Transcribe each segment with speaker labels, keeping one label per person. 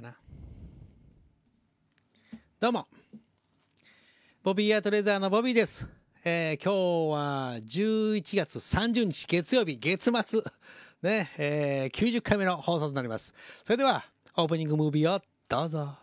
Speaker 1: かなどうもボビーアートレザーのボビーです、えー、今日は11月30日月曜日月末ね、えー、90回目の放送となりますそれではオープニングムービーをどうぞ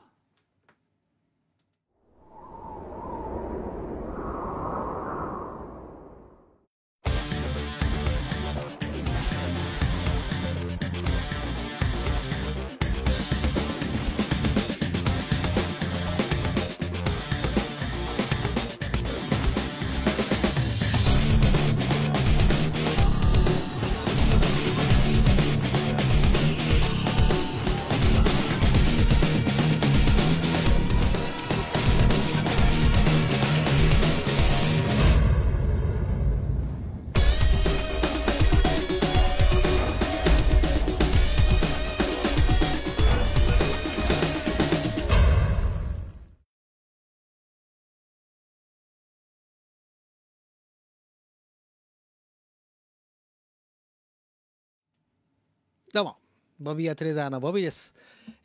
Speaker 1: どうも、ボビーアトレーザーのボビーです。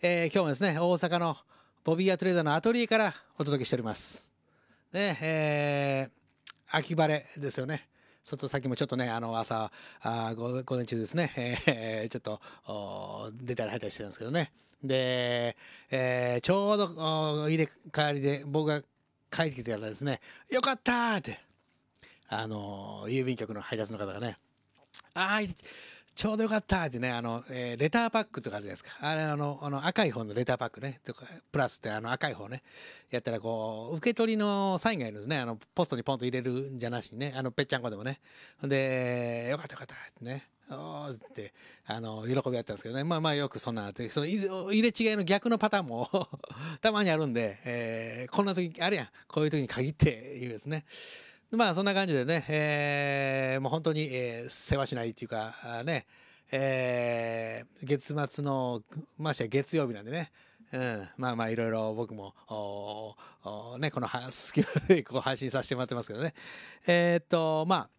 Speaker 1: えー、今日もですね、大阪のボビーアトレーザーのアトリエからお届けしております。ね、えー、秋晴れですよね。外先もちょっとね、あの朝、あ午前中ですね、えー、ちょっと出たり入ったりしてたんですけどね。で、えー、ちょうど入れ替わりで僕が帰ってきてからですね、よかったって、あのー、郵便局の配達の方がね、ああ、ちょうどよかったってね、あの、えー、レターパックとかあるじゃないですか。あれ、あの、あの赤い方のレターパックね、とか、プラスってあの赤い方ね、やったらこう、受け取りのサインがいるんですね。あの、ポストにポンと入れるんじゃなしにね、あの、ぺっちゃんこでもね。で、よかったよかったってね。おーって、あの、喜びやったんですけどね。まあまあよくそんなって、その入れ違いの逆のパターンも たまにあるんで、えー、こんな時、あるやん。こういう時に限って言うですね。まあそんな感じでね、えー、もう本当に、えー、世話しないっていうか、ね、えー、月末の、まして月曜日なんでね、うん、まあまあいろいろ僕も、ね、この隙間で こう配信させてもらってますけどね。えー、っと、まあ、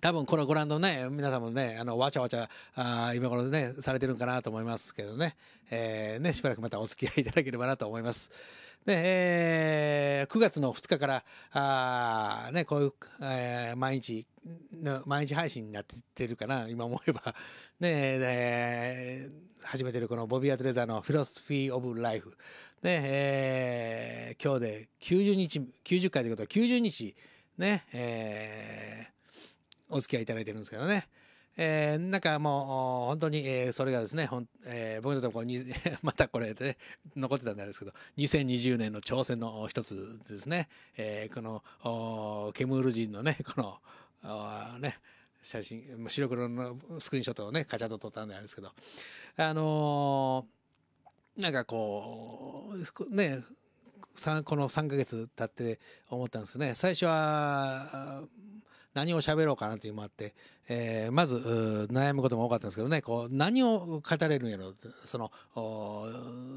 Speaker 1: 多分このご覧のね、皆さんもね、あの、わちゃわちゃ、あ今頃ね、されてるんかなと思いますけどね、えー、ね、しばらくまたお付き合いいただければなと思います。で、えー、9月の2日から、あね、こういう、えー、毎日、毎日配信になってるかな、今思えば。ね、えー、始めてるこのボビー・アトレザーのフィロソフィー・オブ・ライフ。ね、えー、今日で90日、90回ということは90日、ね、えー、お付き合いいただいてるんですけどね。えー、なんかもう本当に、えー、それがですねほん、えー、僕にとっても またこれで、ね、残ってたんであれですけど2020年の挑戦の一つですね、えー、このケムール人のねこのね写真白黒のスクリーンショットをねカチャッと撮ったんであれですけどあのー、なんかこうねこの3ヶ月経って思ったんですね最初は何を喋ろうかなというのもあって、えー、まず悩むことも多かったんですけどねこう何を語れるんやろその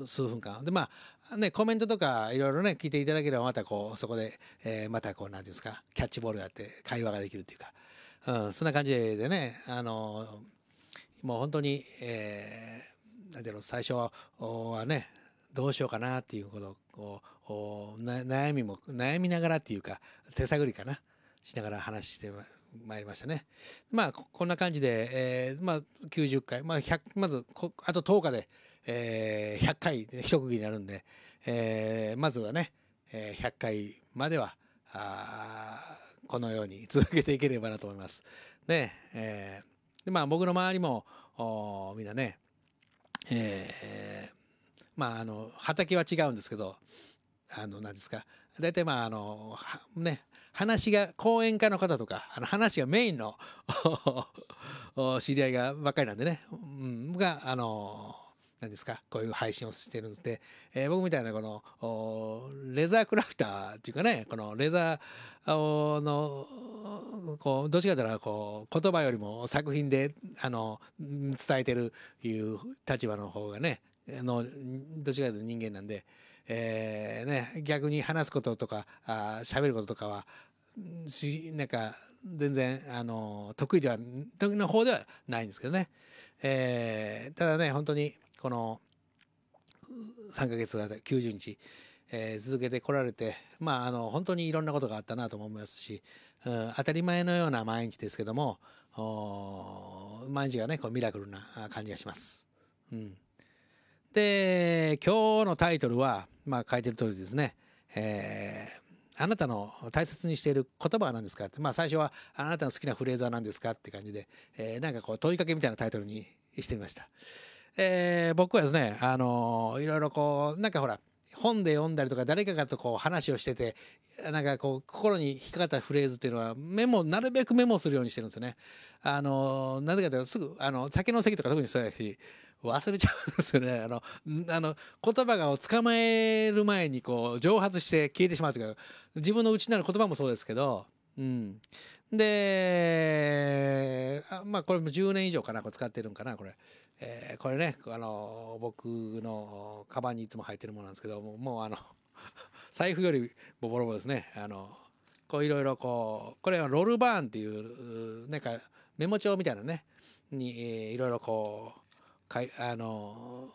Speaker 1: 数分間でまあねコメントとかいろいろね聞いていただければまたこうそこで、えー、またこう何て言うんですかキャッチボールがあって会話ができるというか、うん、そんな感じでねあのもう本当に、えて言うの最初はねどうしようかなっていうことを悩みも悩みながらっていうか手探りかな、しながら話してまいりましたね。まあこんな感じで、えー、まあ、90回、まあ、1まずあと10日で、えー、100回一区切りになるんで、えー、まずはね、え100回まではあこのように続けていければなと思います。ねえでまあ僕の周りもおみんなね、えまああの畑は違うんですけどあの何ですか大体まああのね話が講演家の方とかあの話がメインの 知り合いがばっかりなんでね、うん、があの何ですかこういう配信をしてるんで、えー、僕みたいなこのレザークラフターっていうかねこのレザーのこうどっちかというとこう言葉よりも作品であの伝えてるいう立場の方がねのどっちかというと人間なんで、えー、ね、逆に話すこととかあ喋ることとかはなんか全然あの得意では得意の方ではないんですけどね、えー、ただね本当にこの3ヶ月が90日、えー、続けてこられてまああの本当にいろんなことがあったなと思いますし、うん、当たり前のような毎日ですけども毎日がねこうミラクルな感じがします。うんで今日のタイトルは、まあ、書いてる通りですね、えー、あなたの大切にしている言葉は何ですか?」って、まあ、最初は「あなたの好きなフレーズは何ですか?」って感じで、えー、なんかこう問いかけみたいなタイトルにしてみました。えー、僕はですね、あのー、いろいろこうなんかほら本で読んだりとか誰かがとこう話をしててなんかこう心に引っかかったフレーズっていうのはメモなるべくメモするようにしてるんですよね。あのー、なぜかというとすぐあの酒の席とか特にそうやし忘れちゃうんですよね。あの、あの、言葉が捕まえる前にこう、蒸発して消えてしまうというか、自分の内なる言葉もそうですけど、うん。で、あまあこれも10年以上かな、これ使ってるんかな、これ。えー、これね、あの、僕のカバンにいつも入ってるものなんですけど、もうあの、財布よりボロボロですね。あの、こういろいろこう、これはロールバーンっていう、なんかメモ帳みたいなね、に、いろいろこう、かいあの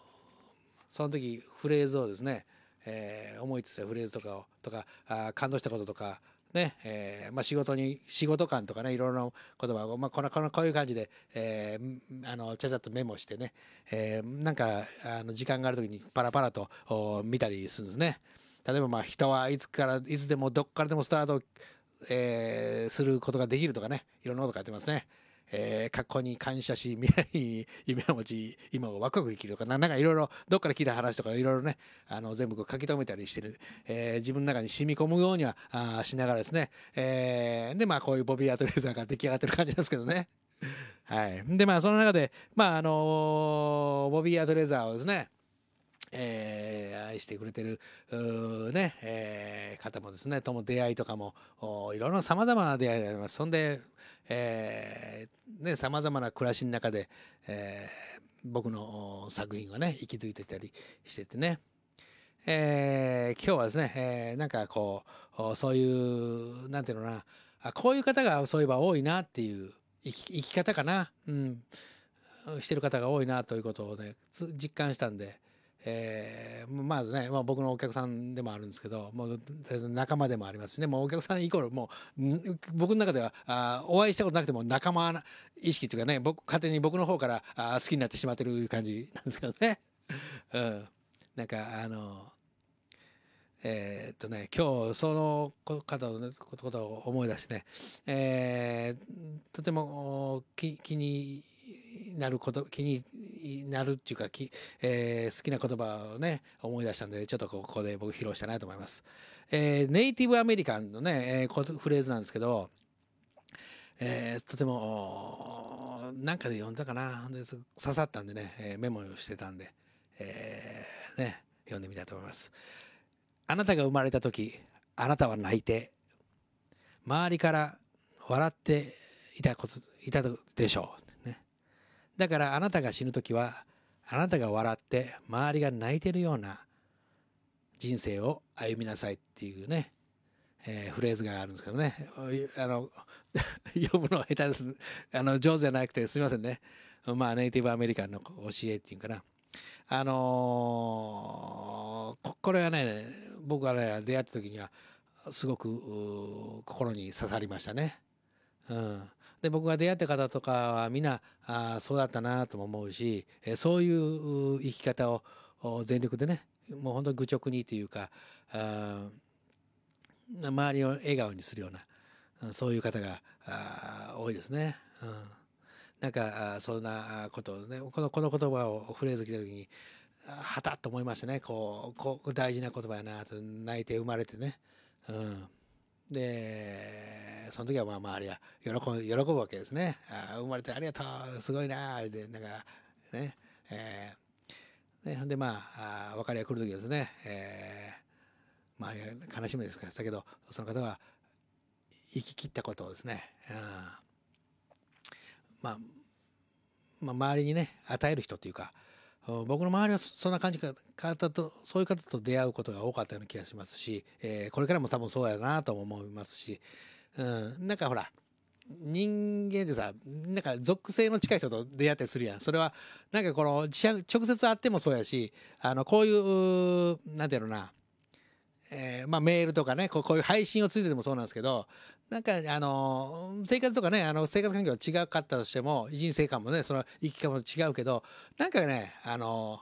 Speaker 1: その時フレーズをですね、えー、思いついたフレーズとかをとかあ感動したこととかねえー、まあ、仕事に仕事感とかねいろいろな言葉を、まあ、このこのこういう感じで、えー、あのちゃちゃっとメモしてね、えー、なんかあの時間がある時にパラパラと見たりするんですね。例えばまあ人はいつからいつでもどっからでもスタート、えすることができるとかねいろんなこと書いてますね。えー、過去に感謝し 未来に夢を持ち今を若く生きるとかなんかいろいろどっから聞いた話とかいろいろねあの全部書き留めたりしてる、えー、自分の中に染み込むようにはあしながらですね、えー、でまあこういうボビー・アトレーザーが出来上がってる感じなんですけどね。はい、でまあその中でまああのボビー・アトレーザーをですねえー、愛してくれてる、ね、えー、方もですね、とも出会いとかも、いろいろさまざまな出会いがあります。そんで、えー、ね、さまざまな暮らしの中で、えー、僕の作品がね、息づいてたりしててね。えー、今日はですね、えー、なんかこう、そういう、なんていうのな、あこういう方がそういえば多いなっていう生き生き方かな、うん、してる方が多いなということをね、実感したんで、えー、まずね、まあ、僕のお客さんでもあるんですけどもう仲間でもありますしねもうお客さんイコールもう僕の中ではあお会いしたことなくても仲間意識というかね僕勝手に僕の方からあ好きになってしまってる感じなんですけどね。うん、なんかあのえー、っとね今日その方のことを思い出してね、えー、とても気になること気になるっていうかき、えー、好きな言葉をね思い出したんでちょっとここで僕披露したいなと思います、えー、ネイティブアメリカンのね、えー、フレーズなんですけど、えー、とてもなんかで読んだかなで刺さったんでね、えメモをしてたんで、えー、ね読んでみたいと思いますあなたが生まれた時あなたは泣いて周りから笑っていたこといたでしょうだからあなたが死ぬ時はあなたが笑って周りが泣いてるような人生を歩みなさいっていうね、えー、フレーズがあるんですけどねあの読む の下手ですあの上手じゃなくてすみませんねまあネイティブアメリカンの教えっていうかなあのー、これはね僕がね出会った時にはすごく心に刺さりましたね。うん、で僕が出会った方とかは皆あそうだったなとも思うし、えそういう生き方を全力でねもう本当に愚直にというかあ周りを笑顔にするようなそういう方があ多いですね。うんなんかそんなことねこのこの言葉をフレーズ来た時にはたっと思いましたねこうこう大事な言葉やなと泣いて生まれてね。うんでその時はまあ周りは喜ぶ喜ぶわけですねあ生まれてありがとうすごいなでなんかねえー、でまああ別れが来る時ですね、えー、まは悲しみですからだけどその方は生き切ったことをですね、うん、まあまあ、周りにね与える人というか、僕の周りはそんな感じか方とそういう方と出会うことが多かったような気がしますし、えー、これからも多分そうやなとも思いますし、うん、なんかほら人間でさなんか属性の近い人と出会ったりするやんそれはなんかこの直接会ってもそうやしあのこういう何て言うのなえー、まあ、メールとかねこうこういう配信をついてもそうなんですけどなんかあの生活とかねあの生活環境が違かったとしても人生観もねその生き方も違うけどなんかねあの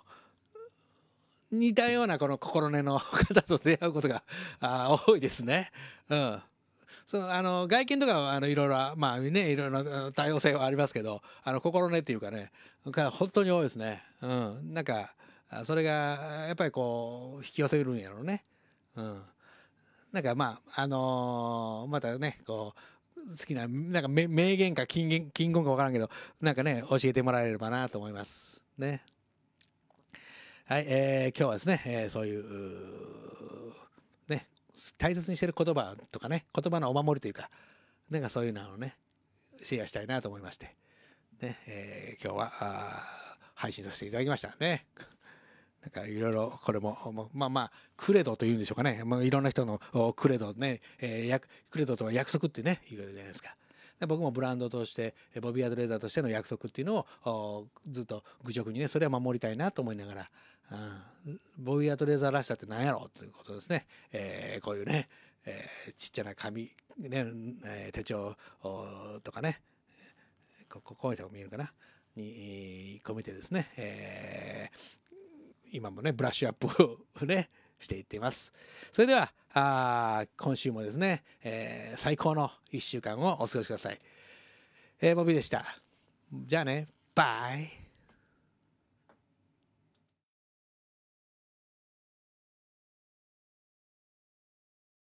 Speaker 1: 似たようなこの心根の 方と出会うことがあ多いですね。うん。そのあの外見とかはあのいろいろまあねいろいろ多様性はありますけどあの心根っていうかねが本当に多いですね。うん。なんかそれがやっぱりこう引き寄せるんやろうね。うん、なんかまああのー、またねこう好きななんか名言か金言金言か分からんけどなんかね教えてもらえればなと思いますねはいえー、今日はですね、えー、そういうね大切にしてる言葉とかね言葉のお守りというかなんかそういうのをねシェアしたいなと思いましてね、えー、今日は配信させていただきましたねなんかいろいろこれもまあまあクレドというんでしょうかね、まあ、いろんな人のクレドね、えー、クレドとは約束ってね言うじゃないですか。で僕もブランドとしてボビー・アドレーザーとしての約束っていうのをずっと愚直にねそれは守りたいなと思いながら、うん、ボビー・アドレーザーらしさって何やろということですね、えー、こういうね、えー、ちっちゃな紙、ねえ手帳とかねこここういうの見えるかなに込めてですね、えー今もねブラッシュアップをね していっていますそれではあ今週もですね、えー、最高の1週間をお過ごしください、えー、ボビーでしたじゃあねバイ